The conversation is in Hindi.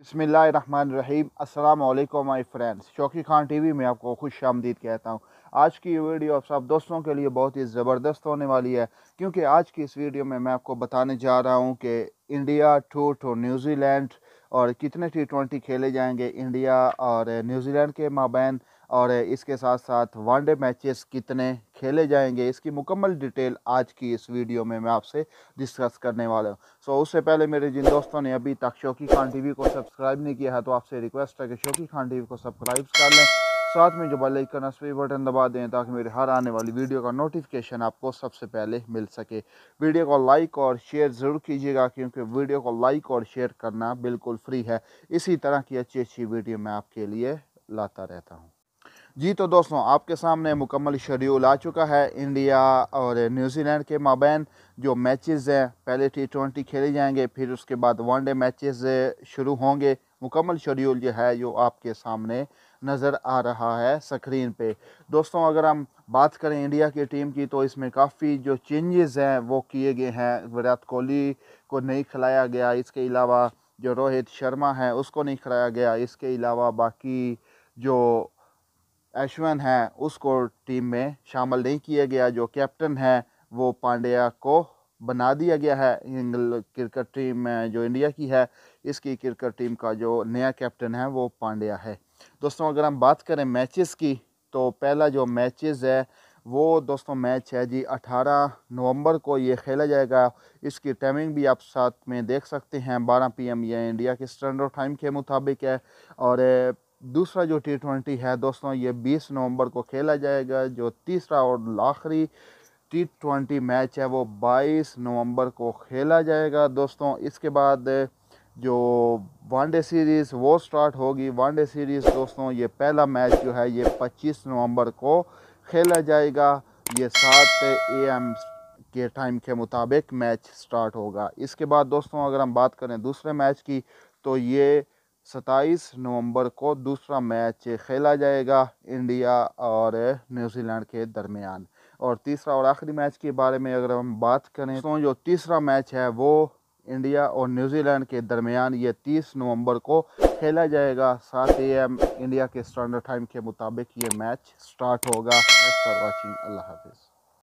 बसमीम अल्लाम my friends Shauki Khan TV में आपको खुश आमदीद कहता हूँ आज की ये वीडियो आप सब दोस्तों के लिए बहुत ही ज़बरदस्त होने वाली है क्योंकि आज की इस वीडियो में मैं आपको बताने जा रहा हूँ कि इंडिया टू टू न्यूज़ीलैंड और कितने टी ट्वेंटी खेले जाएंगे इंडिया और न्यूजीलैंड के माबैन और इसके साथ साथ वनडे मैचेस कितने खेले जाएंगे इसकी मुकम्मल डिटेल आज की इस वीडियो में मैं आपसे डिस्कस करने वाला हूँ सो so, उससे पहले मेरे जिन दोस्तों ने अभी तक शोकी खान टीवी को सब्सक्राइब नहीं किया है तो आपसे रिक्वेस्ट है कि शोकी खान टीवी को सब्सक्राइब कर लें साथ में जो बेल आइकन है उस पर बटन दबा दें ताकि मेरे हर आने वाली वीडियो का नोटिफिकेशन आपको सबसे पहले मिल सके वीडियो को लाइक और शेयर ज़रूर कीजिएगा क्योंकि वीडियो को लाइक और शेयर करना बिल्कुल फ्री है इसी तरह की अच्छी अच्छी वीडियो मैं आपके लिए लाता रहता हूँ जी तो दोस्तों आपके सामने मुकम्मल शेड्यूल आ चुका है इंडिया और न्यूजीलैंड के माबैन जो मैचेस हैं पहले टी ट्वेंटी खेले जाएंगे फिर उसके बाद वनडे मैचेस शुरू होंगे मुकम्मल शेड्यूल जो है जो आपके सामने नज़र आ रहा है स्क्रीन पे दोस्तों अगर हम बात करें इंडिया की टीम की तो इसमें काफ़ी जो चेंजेस हैं वो किए गए हैं विराट कोहली को नहीं खिलाया गया इसके अलावा जो रोहित शर्मा है उसको नहीं खिलाया गया इसके अलावा बाकी जो एशवन है उसको टीम में शामिल नहीं किया गया जो कैप्टन है वो पांड्या को बना दिया गया है इंगल क्रिकेट टीम जो इंडिया की है इसकी क्रिकेट टीम का जो नया कैप्टन है वो पांड्या है दोस्तों अगर हम बात करें मैचेस की तो पहला जो मैचेस है वो दोस्तों मैच है जी 18 नवंबर को ये खेला जाएगा इसकी टाइमिंग भी आप साथ में देख सकते हैं 12 पीएम ये इंडिया के स्टैंडर्ड टाइम के मुताबिक है और दूसरा जो टी ट्वेंटी है दोस्तों ये 20 नवंबर को खेला जाएगा जो तीसरा और आखिरी टी ट्वेंटी मैच है वो 22 नवंबर को खेला जाएगा दोस्तों इसके बाद जो वनडे सीरीज़ वो स्टार्ट होगी वनडे सीरीज़ दोस्तों ये पहला मैच जो है ये 25 नवंबर को खेला जाएगा ये सात ए एम के टाइम के मुताबिक मैच स्टार्ट होगा इसके बाद दोस्तों अगर हम बात करें दूसरे मैच की तो ये 27 नवंबर को दूसरा मैच खेला जाएगा इंडिया और न्यूजीलैंड के दरमियान और तीसरा और आखिरी मैच के बारे में अगर हम बात करें तो जो तीसरा मैच है वो इंडिया और न्यूजीलैंड के दरमियान ये 30 नवंबर को खेला जाएगा सात ए एम इंडिया के स्टैंडर्ड टाइम के मुताबिक ये मैच स्टार्ट होगा अल्लाह हाफिज़